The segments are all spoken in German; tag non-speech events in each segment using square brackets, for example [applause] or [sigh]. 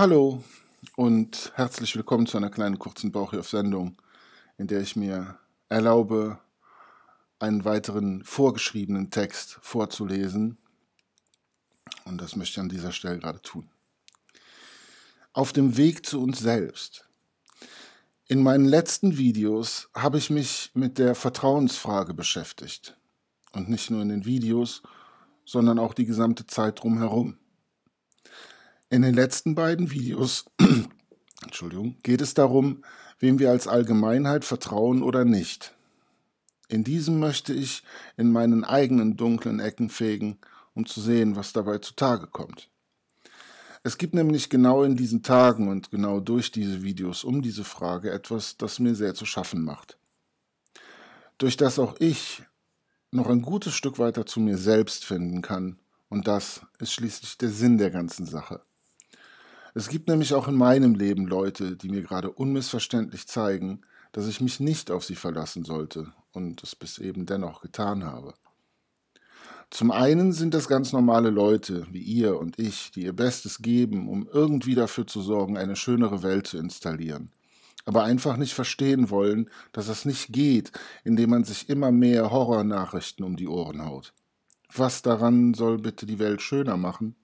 Hallo und herzlich willkommen zu einer kleinen kurzen Bauchhilf-Sendung, in der ich mir erlaube, einen weiteren vorgeschriebenen Text vorzulesen. Und das möchte ich an dieser Stelle gerade tun. Auf dem Weg zu uns selbst. In meinen letzten Videos habe ich mich mit der Vertrauensfrage beschäftigt. Und nicht nur in den Videos, sondern auch die gesamte Zeit drumherum. In den letzten beiden Videos [clears throat] Entschuldigung, geht es darum, wem wir als Allgemeinheit vertrauen oder nicht. In diesem möchte ich in meinen eigenen dunklen Ecken fegen, um zu sehen, was dabei zutage kommt. Es gibt nämlich genau in diesen Tagen und genau durch diese Videos um diese Frage etwas, das mir sehr zu schaffen macht. Durch das auch ich noch ein gutes Stück weiter zu mir selbst finden kann, und das ist schließlich der Sinn der ganzen Sache. Es gibt nämlich auch in meinem Leben Leute, die mir gerade unmissverständlich zeigen, dass ich mich nicht auf sie verlassen sollte und es bis eben dennoch getan habe. Zum einen sind das ganz normale Leute wie ihr und ich, die ihr Bestes geben, um irgendwie dafür zu sorgen, eine schönere Welt zu installieren, aber einfach nicht verstehen wollen, dass es nicht geht, indem man sich immer mehr Horrornachrichten um die Ohren haut. Was daran soll bitte die Welt schöner machen,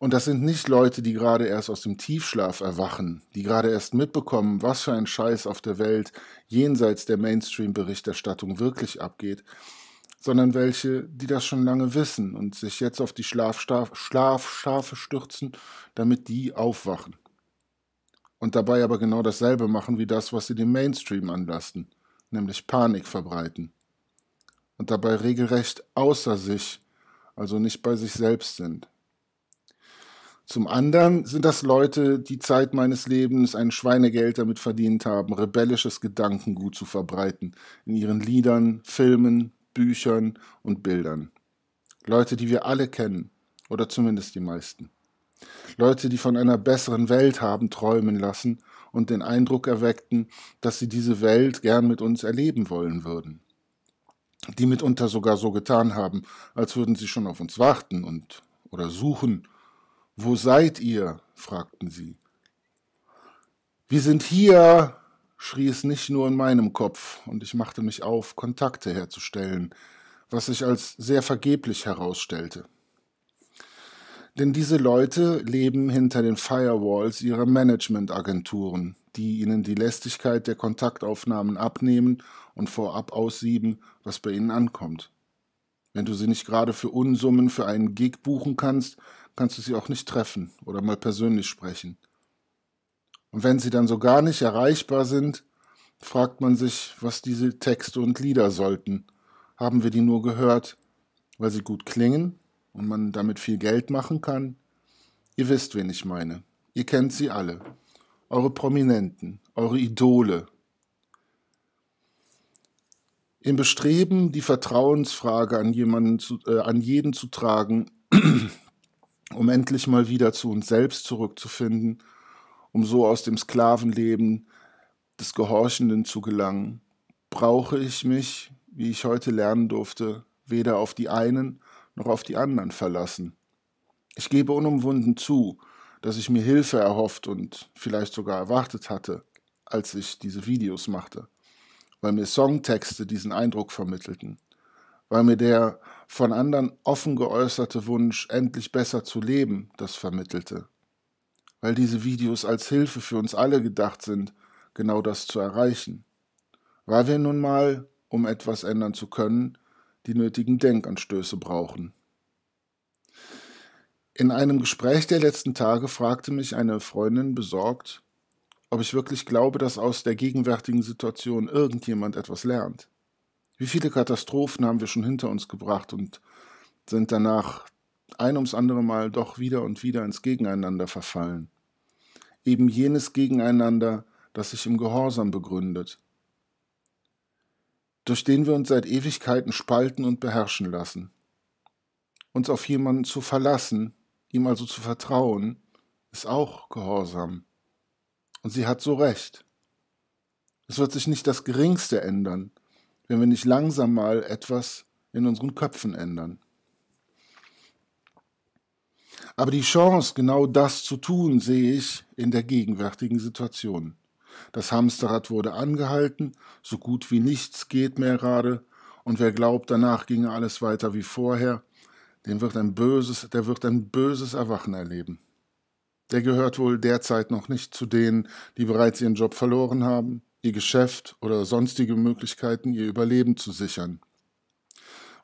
und das sind nicht Leute, die gerade erst aus dem Tiefschlaf erwachen, die gerade erst mitbekommen, was für ein Scheiß auf der Welt jenseits der Mainstream-Berichterstattung wirklich abgeht, sondern welche, die das schon lange wissen und sich jetzt auf die Schlafschafe stürzen, damit die aufwachen. Und dabei aber genau dasselbe machen wie das, was sie dem Mainstream anlasten, nämlich Panik verbreiten. Und dabei regelrecht außer sich, also nicht bei sich selbst sind. Zum anderen sind das Leute, die Zeit meines Lebens ein Schweinegeld damit verdient haben, rebellisches Gedankengut zu verbreiten in ihren Liedern, Filmen, Büchern und Bildern. Leute, die wir alle kennen, oder zumindest die meisten. Leute, die von einer besseren Welt haben träumen lassen und den Eindruck erweckten, dass sie diese Welt gern mit uns erleben wollen würden. Die mitunter sogar so getan haben, als würden sie schon auf uns warten und oder suchen wo seid ihr? fragten sie. Wir sind hier, schrie es nicht nur in meinem Kopf, und ich machte mich auf, Kontakte herzustellen, was sich als sehr vergeblich herausstellte. Denn diese Leute leben hinter den Firewalls ihrer Managementagenturen, die ihnen die Lästigkeit der Kontaktaufnahmen abnehmen und vorab aussieben, was bei ihnen ankommt. Wenn du sie nicht gerade für Unsummen für einen Gig buchen kannst, kannst du sie auch nicht treffen oder mal persönlich sprechen. Und wenn sie dann so gar nicht erreichbar sind, fragt man sich, was diese Texte und Lieder sollten. Haben wir die nur gehört, weil sie gut klingen und man damit viel Geld machen kann? Ihr wisst, wen ich meine. Ihr kennt sie alle. Eure Prominenten, eure Idole. Im Bestreben, die Vertrauensfrage an, jemanden zu, äh, an jeden zu tragen, [clears throat] um endlich mal wieder zu uns selbst zurückzufinden, um so aus dem Sklavenleben des Gehorchenden zu gelangen, brauche ich mich, wie ich heute lernen durfte, weder auf die einen noch auf die anderen verlassen. Ich gebe unumwunden zu, dass ich mir Hilfe erhofft und vielleicht sogar erwartet hatte, als ich diese Videos machte, weil mir Songtexte diesen Eindruck vermittelten weil mir der von anderen offen geäußerte Wunsch, endlich besser zu leben, das vermittelte. Weil diese Videos als Hilfe für uns alle gedacht sind, genau das zu erreichen. Weil wir nun mal, um etwas ändern zu können, die nötigen Denkanstöße brauchen. In einem Gespräch der letzten Tage fragte mich eine Freundin besorgt, ob ich wirklich glaube, dass aus der gegenwärtigen Situation irgendjemand etwas lernt. Wie viele Katastrophen haben wir schon hinter uns gebracht und sind danach ein ums andere Mal doch wieder und wieder ins Gegeneinander verfallen. Eben jenes Gegeneinander, das sich im Gehorsam begründet. Durch den wir uns seit Ewigkeiten spalten und beherrschen lassen. Uns auf jemanden zu verlassen, ihm also zu vertrauen, ist auch Gehorsam. Und sie hat so recht. Es wird sich nicht das Geringste ändern, wenn wir nicht langsam mal etwas in unseren Köpfen ändern. Aber die Chance, genau das zu tun, sehe ich in der gegenwärtigen Situation. Das Hamsterrad wurde angehalten, so gut wie nichts geht mehr gerade, und wer glaubt, danach ginge alles weiter wie vorher, dem wird ein böses, der wird ein böses Erwachen erleben. Der gehört wohl derzeit noch nicht zu denen, die bereits ihren Job verloren haben, ihr Geschäft oder sonstige Möglichkeiten, ihr Überleben zu sichern.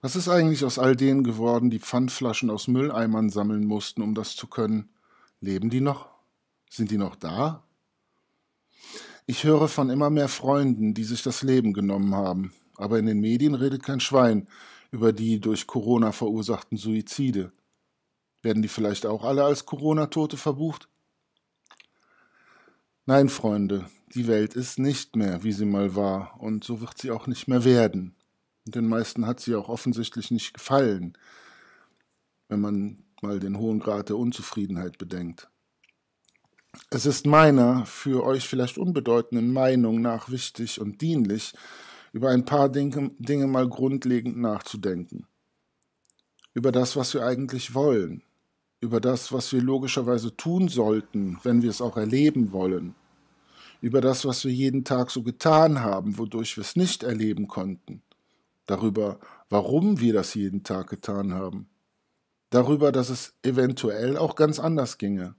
Was ist eigentlich aus all denen geworden, die Pfandflaschen aus Mülleimern sammeln mussten, um das zu können? Leben die noch? Sind die noch da? Ich höre von immer mehr Freunden, die sich das Leben genommen haben, aber in den Medien redet kein Schwein über die durch Corona verursachten Suizide. Werden die vielleicht auch alle als Corona-Tote verbucht? Nein, Freunde, die Welt ist nicht mehr, wie sie mal war, und so wird sie auch nicht mehr werden. den meisten hat sie auch offensichtlich nicht gefallen, wenn man mal den hohen Grad der Unzufriedenheit bedenkt. Es ist meiner, für euch vielleicht unbedeutenden Meinung nach wichtig und dienlich, über ein paar Dinge, Dinge mal grundlegend nachzudenken. Über das, was wir eigentlich wollen, über das, was wir logischerweise tun sollten, wenn wir es auch erleben wollen, über das, was wir jeden Tag so getan haben, wodurch wir es nicht erleben konnten, darüber, warum wir das jeden Tag getan haben, darüber, dass es eventuell auch ganz anders ginge.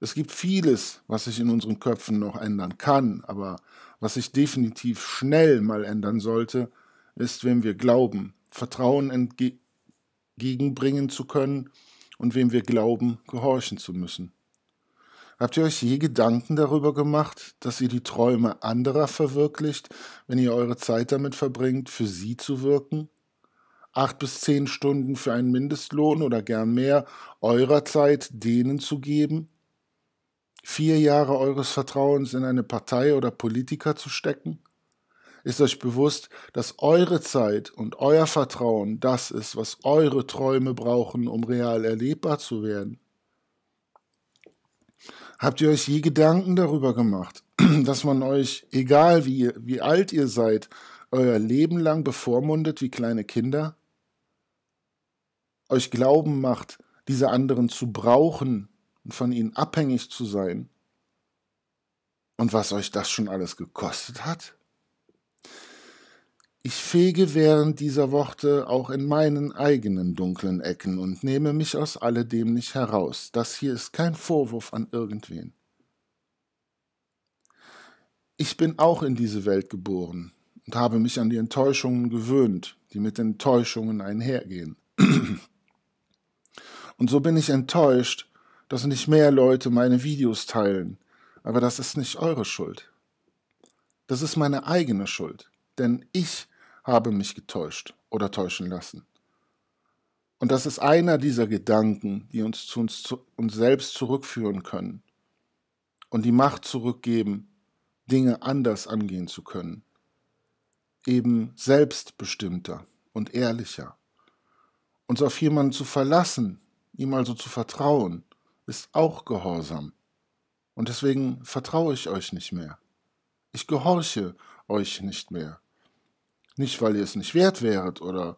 Es gibt vieles, was sich in unseren Köpfen noch ändern kann, aber was sich definitiv schnell mal ändern sollte, ist, wem wir glauben, Vertrauen entgegenbringen zu können und wem wir glauben, gehorchen zu müssen. Habt ihr euch je Gedanken darüber gemacht, dass ihr die Träume anderer verwirklicht, wenn ihr eure Zeit damit verbringt, für sie zu wirken? Acht bis zehn Stunden für einen Mindestlohn oder gern mehr eurer Zeit denen zu geben? Vier Jahre eures Vertrauens in eine Partei oder Politiker zu stecken? Ist euch bewusst, dass eure Zeit und euer Vertrauen das ist, was eure Träume brauchen, um real erlebbar zu werden? Habt ihr euch je Gedanken darüber gemacht, [clears throat] dass man euch, egal wie, wie alt ihr seid, euer Leben lang bevormundet wie kleine Kinder? Euch glauben macht, diese anderen zu brauchen und von ihnen abhängig zu sein? Und was euch das schon alles gekostet hat? Ich fege während dieser Worte auch in meinen eigenen dunklen Ecken und nehme mich aus alledem nicht heraus. Das hier ist kein Vorwurf an irgendwen. Ich bin auch in diese Welt geboren und habe mich an die Enttäuschungen gewöhnt, die mit Enttäuschungen einhergehen. [clears throat] Und so bin ich enttäuscht, dass nicht mehr Leute meine Videos teilen. Aber das ist nicht eure Schuld. Das ist meine eigene Schuld. Denn ich habe mich getäuscht oder täuschen lassen. Und das ist einer dieser Gedanken, die uns zu uns, zu uns selbst zurückführen können und die Macht zurückgeben, Dinge anders angehen zu können, eben selbstbestimmter und ehrlicher. Uns auf jemanden zu verlassen, ihm also zu vertrauen, ist auch Gehorsam. Und deswegen vertraue ich euch nicht mehr. Ich gehorche euch nicht mehr. Nicht, weil ihr es nicht wert wäret oder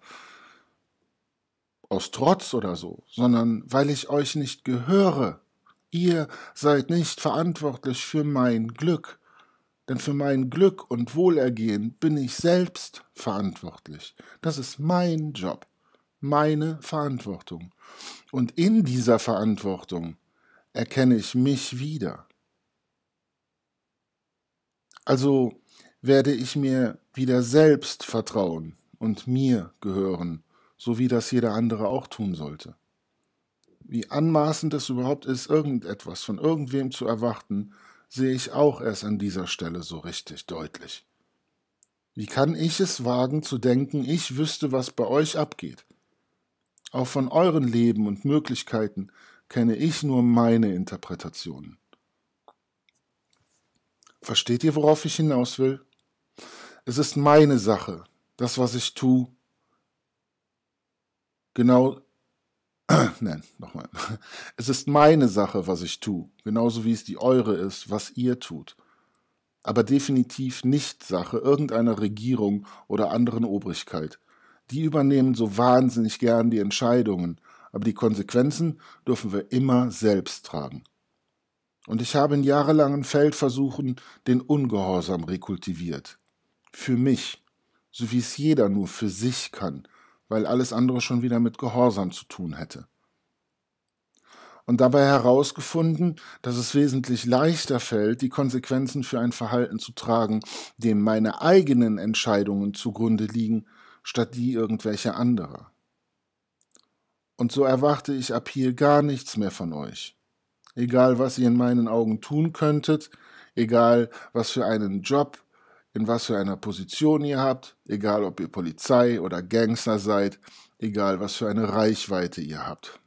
aus Trotz oder so, sondern weil ich euch nicht gehöre. Ihr seid nicht verantwortlich für mein Glück, denn für mein Glück und Wohlergehen bin ich selbst verantwortlich. Das ist mein Job, meine Verantwortung. Und in dieser Verantwortung erkenne ich mich wieder. Also werde ich mir wieder selbst vertrauen und mir gehören, so wie das jeder andere auch tun sollte. Wie anmaßend es überhaupt ist, irgendetwas von irgendwem zu erwarten, sehe ich auch erst an dieser Stelle so richtig deutlich. Wie kann ich es wagen zu denken, ich wüsste, was bei euch abgeht? Auch von euren Leben und Möglichkeiten kenne ich nur meine Interpretationen. Versteht ihr, worauf ich hinaus will? Es ist meine Sache, das, was ich tue. Genau, [clears throat] nein, nochmal. Es ist meine Sache, was ich tue, genauso wie es die eure ist, was ihr tut. Aber definitiv nicht Sache irgendeiner Regierung oder anderen Obrigkeit. Die übernehmen so wahnsinnig gern die Entscheidungen, aber die Konsequenzen dürfen wir immer selbst tragen. Und ich habe in jahrelangen Feldversuchen den Ungehorsam rekultiviert für mich, so wie es jeder nur für sich kann, weil alles andere schon wieder mit Gehorsam zu tun hätte. Und dabei herausgefunden, dass es wesentlich leichter fällt, die Konsequenzen für ein Verhalten zu tragen, dem meine eigenen Entscheidungen zugrunde liegen, statt die irgendwelcher anderer. Und so erwarte ich ab hier gar nichts mehr von euch. Egal, was ihr in meinen Augen tun könntet, egal, was für einen Job, in was für einer Position ihr habt, egal ob ihr Polizei oder Gangster seid, egal was für eine Reichweite ihr habt.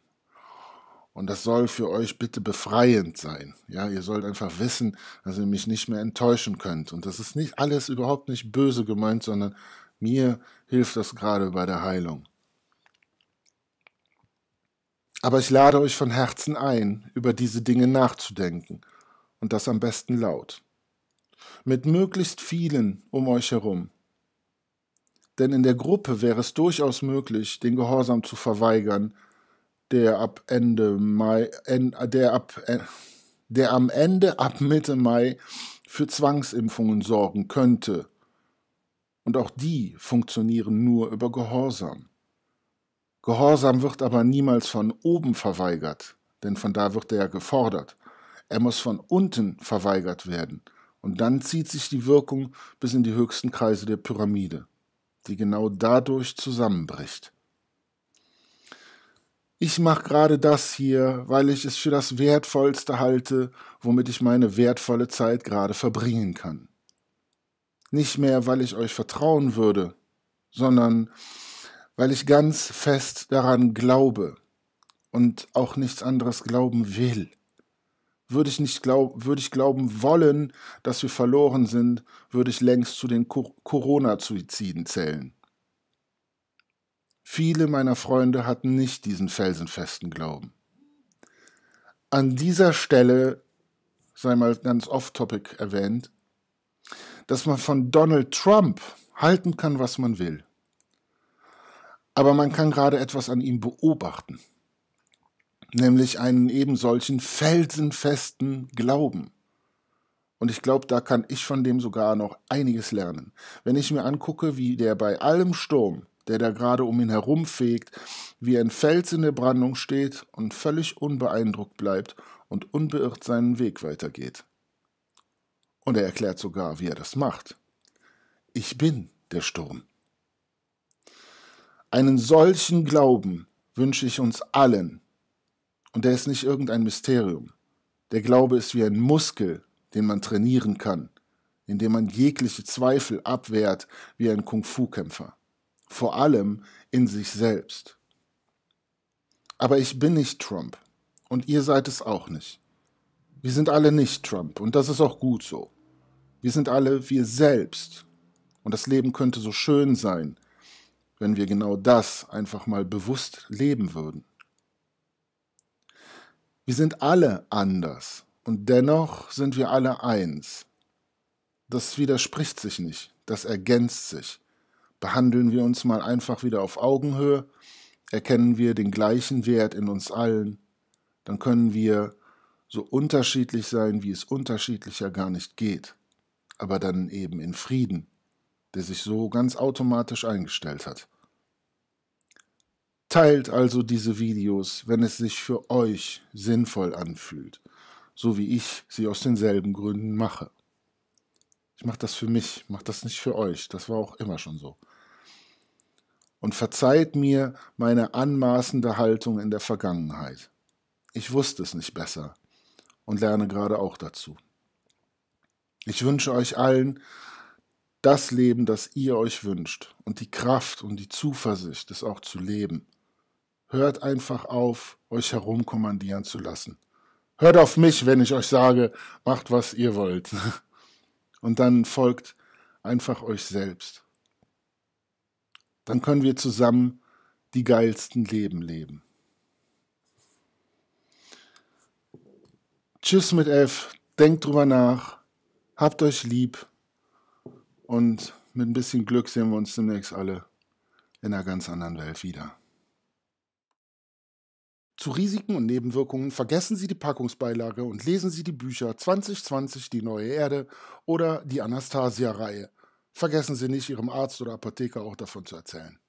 Und das soll für euch bitte befreiend sein. Ja, ihr sollt einfach wissen, dass ihr mich nicht mehr enttäuschen könnt. Und das ist nicht alles überhaupt nicht böse gemeint, sondern mir hilft das gerade bei der Heilung. Aber ich lade euch von Herzen ein, über diese Dinge nachzudenken. Und das am besten laut mit möglichst vielen um euch herum. Denn in der Gruppe wäre es durchaus möglich, den Gehorsam zu verweigern, der ab Ende Mai, der, ab, äh, der am Ende ab Mitte Mai für Zwangsimpfungen sorgen könnte. Und auch die funktionieren nur über Gehorsam. Gehorsam wird aber niemals von oben verweigert, denn von da wird er ja gefordert. Er muss von unten verweigert werden. Und dann zieht sich die Wirkung bis in die höchsten Kreise der Pyramide, die genau dadurch zusammenbricht. Ich mache gerade das hier, weil ich es für das Wertvollste halte, womit ich meine wertvolle Zeit gerade verbringen kann. Nicht mehr, weil ich euch vertrauen würde, sondern weil ich ganz fest daran glaube und auch nichts anderes glauben will würde ich nicht glaub, würde ich glauben wollen, dass wir verloren sind, würde ich längst zu den Corona-Suiziden zählen. Viele meiner Freunde hatten nicht diesen felsenfesten Glauben. An dieser Stelle sei mal ganz off-topic erwähnt, dass man von Donald Trump halten kann, was man will. Aber man kann gerade etwas an ihm beobachten nämlich einen eben solchen felsenfesten Glauben. Und ich glaube, da kann ich von dem sogar noch einiges lernen. Wenn ich mir angucke, wie der bei allem Sturm, der da gerade um ihn herum fegt, wie ein Fels in der Brandung steht und völlig unbeeindruckt bleibt und unbeirrt seinen Weg weitergeht. Und er erklärt sogar, wie er das macht. Ich bin der Sturm. Einen solchen Glauben wünsche ich uns allen, und der ist nicht irgendein Mysterium. Der Glaube ist wie ein Muskel, den man trainieren kann, indem man jegliche Zweifel abwehrt wie ein Kung-Fu-Kämpfer. Vor allem in sich selbst. Aber ich bin nicht Trump. Und ihr seid es auch nicht. Wir sind alle nicht Trump. Und das ist auch gut so. Wir sind alle wir selbst. Und das Leben könnte so schön sein, wenn wir genau das einfach mal bewusst leben würden. Wir sind alle anders und dennoch sind wir alle eins. Das widerspricht sich nicht, das ergänzt sich. Behandeln wir uns mal einfach wieder auf Augenhöhe, erkennen wir den gleichen Wert in uns allen, dann können wir so unterschiedlich sein, wie es unterschiedlicher gar nicht geht, aber dann eben in Frieden, der sich so ganz automatisch eingestellt hat. Teilt also diese Videos, wenn es sich für euch sinnvoll anfühlt, so wie ich sie aus denselben Gründen mache. Ich mache das für mich, mache das nicht für euch, das war auch immer schon so. Und verzeiht mir meine anmaßende Haltung in der Vergangenheit. Ich wusste es nicht besser und lerne gerade auch dazu. Ich wünsche euch allen, das Leben, das ihr euch wünscht und die Kraft und die Zuversicht, es auch zu leben. Hört einfach auf, euch herumkommandieren zu lassen. Hört auf mich, wenn ich euch sage, macht, was ihr wollt. [laughs] Und dann folgt einfach euch selbst. Dann können wir zusammen die geilsten Leben leben. Tschüss mit F, denkt drüber nach, habt euch lieb und mit ein bisschen Glück sehen wir uns demnächst alle in einer ganz anderen Welt wieder. Zu Risiken und Nebenwirkungen vergessen Sie die Packungsbeilage und lesen Sie die Bücher 2020 Die neue Erde oder die Anastasia-Reihe. Vergessen Sie nicht, Ihrem Arzt oder Apotheker auch davon zu erzählen.